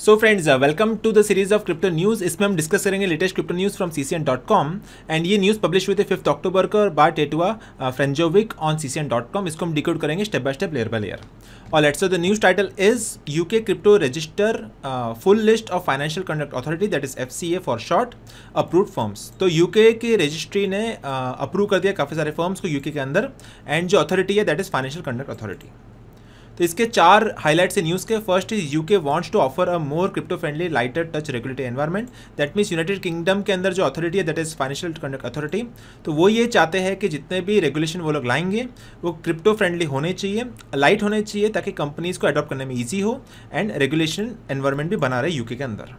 so friends welcome to the series of crypto news इसमें हम discuss करेंगे latest crypto news from C dot com and ये news publish हुई थे fifth October को और बार टेटुआ फ्रेंजोविक ऑन सी डॉट कॉम इसको हम डिकोड करेंगे step by step layer by layer और let's the news title is U K crypto register full list of financial conduct authority that is F C A for short approve firms तो U K registry ने approve uh, कर दिया काफ़ी सारे firms को you के अंदर and जो अथॉरिटी है that is financial conduct authority तो इसके चार हाईलाइट्स इन न्यूज़ के first is U K wants to offer a more crypto friendly lighter touch regulatory environment that means United Kingdom के अंदर जो अथॉरिटी है that is financial conduct authority तो वो ये चाहते हैं कि जितने भी रेगुलेशन वो लोग लाएंगे वो क्रिप्टो फ्रेंडली होने चाहिए लाइट होने चाहिए ताकि कंपनीज़ को अडॉप्ट करने में ईजी हो एंड रेगुलेशन एनवायरमेंट भी बना रहे यूके के अंदर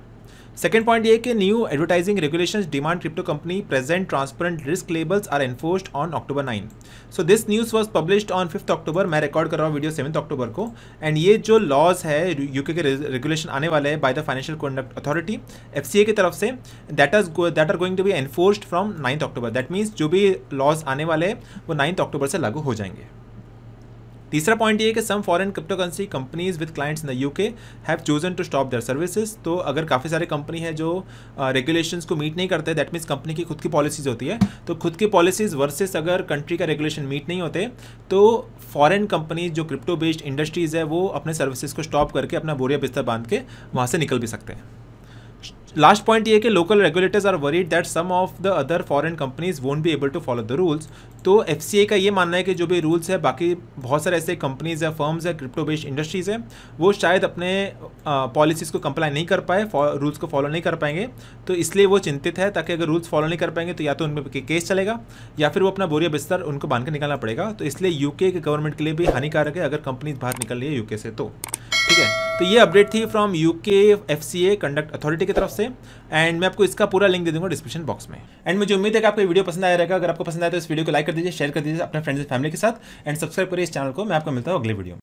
सेकेंड पॉइंट ये कि new advertising regulation demand crypto company present transparent risk labels are enforced on October nine so this news was published on fifth October मैं रिकॉर्ड कर रहा हूँ वीडियो सेवंथ अक्टूबर को एंड ये जो लॉज है यूके के रेगुलेशन आने वाले हैं by the financial conduct authority F C A की तरफ से that is that are going to be enforced from ninth October that means जो भी लॉज आने वाले हैं वो नाइन्थ अक्टूबर से लागू हो जाएंगे तीसरा पॉइंट ये कि some foreign cryptocurrency companies with clients in the U K have chosen to stop their services तो अगर काफ़ी सारे कंपनी है जो रेगुलेशन uh, को मीट नहीं करते दैट मीन्स कंपनी की खुद की पॉलिसीज होती है तो खुद की पॉलिसीज वर्सेज अगर कंट्री का रेगुलेशन मीट नहीं होते तो फॉरन कंपनीज जो क्रिप्टो बेस्ड इंडस्ट्रीज़ है वो अपने सर्विसेज को स्टॉप करके अपना बोरिया बिस्तर बांध के वहाँ से निकल भी सकते हैं लास्ट पॉइंट ये कि local regulators are worried that some of the other foreign companies won't be able to follow the rules तो एफ का ये मानना है कि जो भी रूल्स है बाकी बहुत सारे ऐसे कंपनीज या फर्म्स है क्रिप्टो बेस्ड इंडस्ट्रीज़ है वो शायद अपने पॉलिसीज़ को कंप्लाई नहीं कर पाए रूल्स को फॉलो नहीं कर पाएंगे तो इसलिए वो चिंतित है ताकि अगर रूल्स फॉलो नहीं कर पाएंगे तो या तो उन पर केस चलेगा या फिर वो अपना बोरिया बिस्तर उनको बांध के निकालना पड़ेगा तो इसलिए यूके के गवर्नमेंट के लिए भी हानिकारक है अगर कंपनीज बाहर निकल रही है यूके से तो ठीक है तो ये अपडेट थी from UK F C A conduct authority की तरफ से एंड मैं आपको इसका पूरा लिंक दे दूंगा डिस्क्रिप्शन बॉक्स में एंड मुझे उम्मीद है कि आपको वीडियो पसंद आया रहेगा अगर आपको पसंद आया तो इस वीडियो को लाइक कर दीजिए शेयर कर दीजिए अपने फ्रेंड्स फैमिली के साथ एंड सब्सक्राइब करिए इस चैनल को मैं आपको मिलता हूँ अगले वीडियो